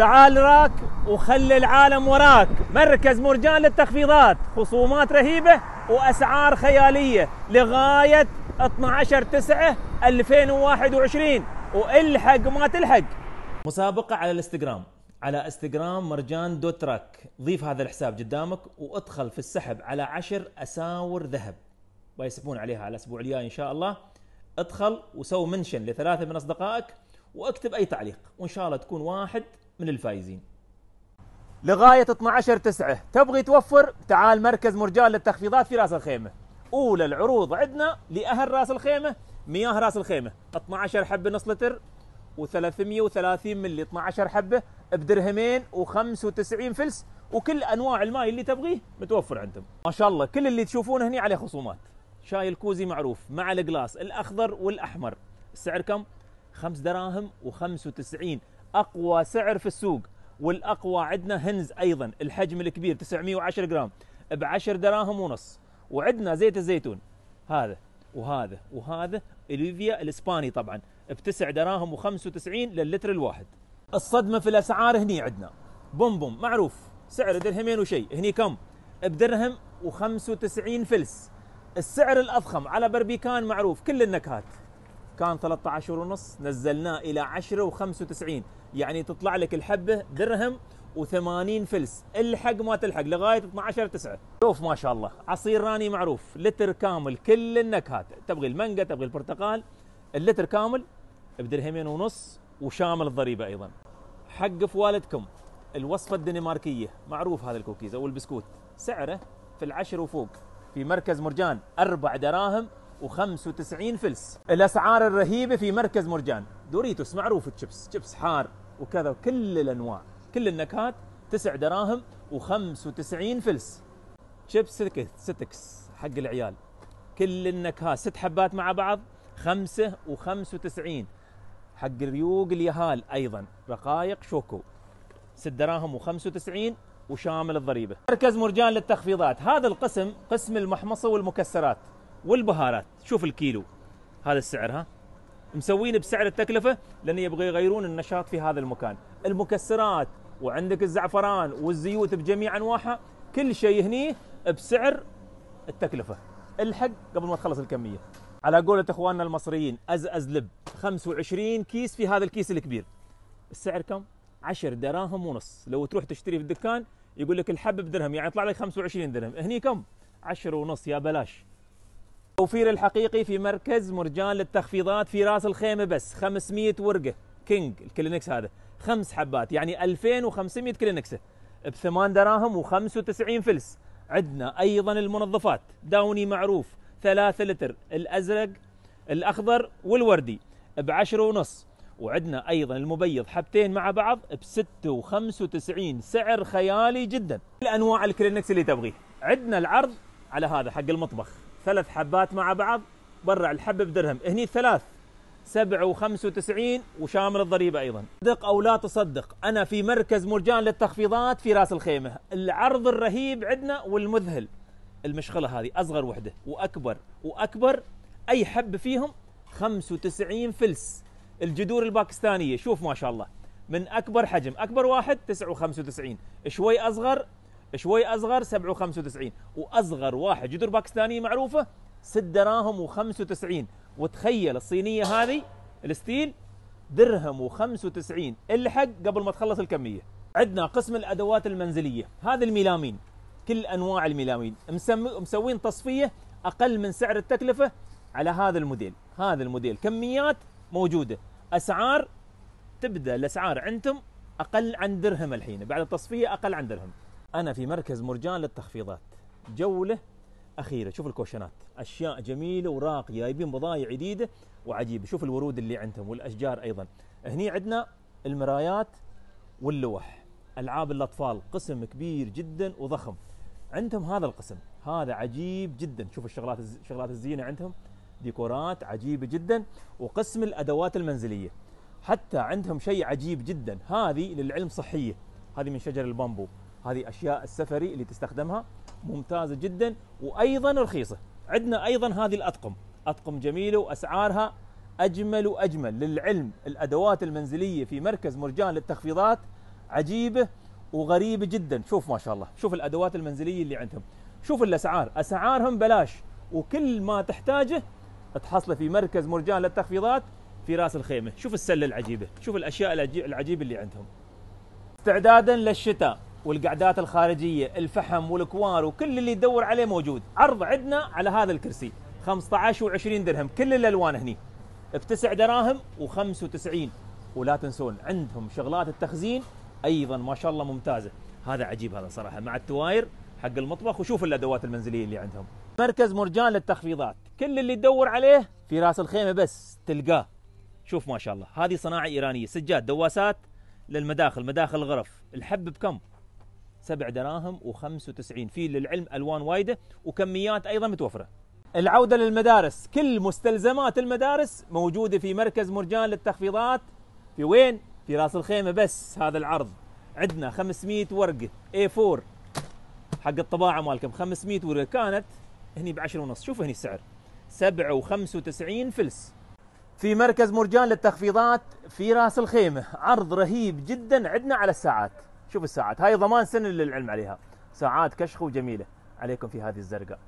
تعال راك وخلي العالم وراك مركز مرجان للتخفيضات خصومات رهيبة وأسعار خيالية لغاية 12 9 2021 والحق ما تلحق مسابقة على الانستغرام على انستغرام مرجان دوت راك ضيف هذا الحساب قدامك وادخل في السحب على عشر أساور ذهب ويسبون عليها على الأسبوع الجاي إن شاء الله ادخل وسوي منشن لثلاثة من أصدقائك واكتب أي تعليق وإن شاء الله تكون واحد من الفايزين لغاية 12 9 تبغي توفر تعال مركز مرجان للتخفيضات في راس الخيمة أولى العروض عندنا لأهل راس الخيمة مياه راس الخيمة 12 حبة نص لتر و330 ملي 12 حبة بدرهمين و95 فلس وكل أنواع الماء اللي تبغيه متوفر عندهم ما شاء الله كل اللي تشوفونه هنا عليه خصومات شاي الكوزي معروف مع الجلاس الأخضر والأحمر السعر كم؟ 5 دراهم و95 اقوى سعر في السوق والاقوى عندنا هنز ايضا الحجم الكبير 910 جرام ب 10 دراهم ونص وعندنا زيت الزيتون هذا وهذا وهذا اليفيا الاسباني طبعا ب 9 دراهم و95 للتر الواحد الصدمه في الاسعار هني عندنا بومبوم معروف سعر درهمين وشيء هني كم بدرهم و95 فلس السعر الاضخم على بربيكان معروف كل النكهات كان 13 ونص نزلناه الى 10 و95 يعني تطلع لك الحبه درهم و80 فلس الحق ما تلحق لغايه 12 9 شوف ما شاء الله عصير راني معروف لتر كامل كل النكهات تبغي المانجا تبغي البرتقال اللتر كامل بدرهمين ونص وشامل الضريبه ايضا حق فوالدكم الوصفه الدنماركيه معروف هذا الكوكيز او البسكوت سعره في العشر وفوق في مركز مرجان اربع دراهم وتسعين فلس الأسعار الرهيبة في مركز مرجان دوريتوس معروف الشيبس شيبس حار وكذا كل الأنواع كل النكهات تسع دراهم و95 فلس شيبس ستكس حق العيال كل النكهات ست حبات مع بعض خمسة و وتسعين حق ريوق اليهال أيضا رقائق شوكو ست دراهم و وتسعين وشامل الضريبة مركز مرجان للتخفيضات هذا القسم قسم المحمصة والمكسرات والبهارات شوف الكيلو هذا السعر ها مسوين بسعر التكلفة لأن يبغى يغيرون النشاط في هذا المكان المكسرات وعندك الزعفران والزيوت بجميع أنواعها كل شيء هني بسعر التكلفة الحق قبل ما تخلص الكمية على قولة اخواننا المصريين از از لب 25 كيس في هذا الكيس الكبير السعر كم 10 دراهم ونص لو تروح تشتري في الدكان يقول لك الحب بدرهم يعني يطلع لك 25 درهم هني كم 10 ونص يا بلاش التوفير الحقيقي في مركز مرجان للتخفيضات في راس الخيمه بس 500 ورقه كينج الكلينكس هذا خمس حبات يعني 2500 كلينكس ب 8 دراهم و95 فلس عندنا ايضا المنظفات داوني معروف 3 لتر الازرق الاخضر والوردي ب 10 ونص وعندنا ايضا المبيض حبتين مع بعض ب 96 سعر خيالي جدا الانواع الكلينكس اللي تبغيه عندنا العرض على هذا حق المطبخ ثلاث حبات مع بعض برع الحبه بدرهم هني ثلاث سبع وخمس وتسعين وشامل الضريبة أيضا صدق أو لا تصدق أنا في مركز مرجان للتخفيضات في راس الخيمة العرض الرهيب عندنا والمذهل المشغلة هذه أصغر وحدة وأكبر وأكبر أي حب فيهم 95 فلس الجذور الباكستانية شوف ما شاء الله من أكبر حجم أكبر واحد وتسعين شوي أصغر شوي اصغر 7 و95 واصغر واحد جذور باكستانيه معروفه 6 دراهم و95 وتخيل الصينيه هذه الستيل درهم و95 الحق قبل ما تخلص الكميه عندنا قسم الادوات المنزليه هذا الميلامين كل انواع الميلامين مسوين تصفيه اقل من سعر التكلفه على هذا الموديل هذا الموديل كميات موجوده اسعار تبدا الاسعار عندكم اقل عن درهم الحين بعد التصفيه اقل عن درهم أنا في مركز مرجان للتخفيضات جولة أخيرة شوف الكوشنات أشياء جميلة وراقية جايبين بضايع جديدة وعجيبة شوف الورود اللي عندهم والأشجار أيضا هني عندنا المرايات واللوح ألعاب الأطفال قسم كبير جدا وضخم عندهم هذا القسم هذا عجيب جدا شوف الشغلات شغلات الزينة عندهم ديكورات عجيبة جدا وقسم الأدوات المنزلية حتى عندهم شيء عجيب جدا هذه للعلم صحية هذه من شجر البامبو هذه اشياء السفري اللي تستخدمها ممتازه جدا وايضا رخيصه عندنا ايضا هذه الاطقم اطقم جميله واسعارها اجمل واجمل للعلم الادوات المنزليه في مركز مرجان للتخفيضات عجيبه وغريبه جدا شوف ما شاء الله شوف الادوات المنزليه اللي عندهم شوف الاسعار اسعارهم بلاش وكل ما تحتاجه تحصله في مركز مرجان للتخفيضات في راس الخيمه شوف السله العجيبه شوف الاشياء العجيبه اللي عندهم استعدادا للشتاء والقعدات الخارجيه الفحم والكوار وكل اللي تدور عليه موجود عرض عندنا على هذا الكرسي 15 و20 درهم كل الالوان هني بتسع دراهم و95 ولا تنسون عندهم شغلات التخزين ايضا ما شاء الله ممتازه هذا عجيب هذا صراحه مع التواير حق المطبخ وشوف الادوات المنزليه اللي عندهم مركز مرجان للتخفيضات كل اللي تدور عليه في راس الخيمه بس تلقاه شوف ما شاء الله هذه صناعه ايرانيه سجاد دواسات للمداخل مداخل الغرف الحب بكم سبع دراهم و95 في للعلم الوان وايده وكميات ايضا متوفره. العوده للمدارس، كل مستلزمات المدارس موجوده في مركز مرجان للتخفيضات في وين؟ في راس الخيمه بس هذا العرض. عندنا 500 ورقه A4 حق الطباعه مالكم 500 ورقه كانت هني ب 10 ونص، شوف هني السعر و95 فلس. في مركز مرجان للتخفيضات في راس الخيمه، عرض رهيب جدا عندنا على الساعات. شوف الساعات هاي ضمان سن للعلم عليها ساعات كشخه وجميله عليكم في هذه الزرقاء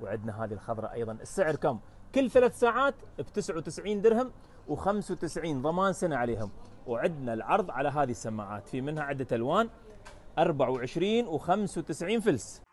وعندنا هذه الخضراء ايضا السعر كم كل ثلاث ساعات ب 99 درهم و95 ضمان سنه عليهم وعندنا العرض على هذه السماعات في منها عده الوان 24 و95 فلس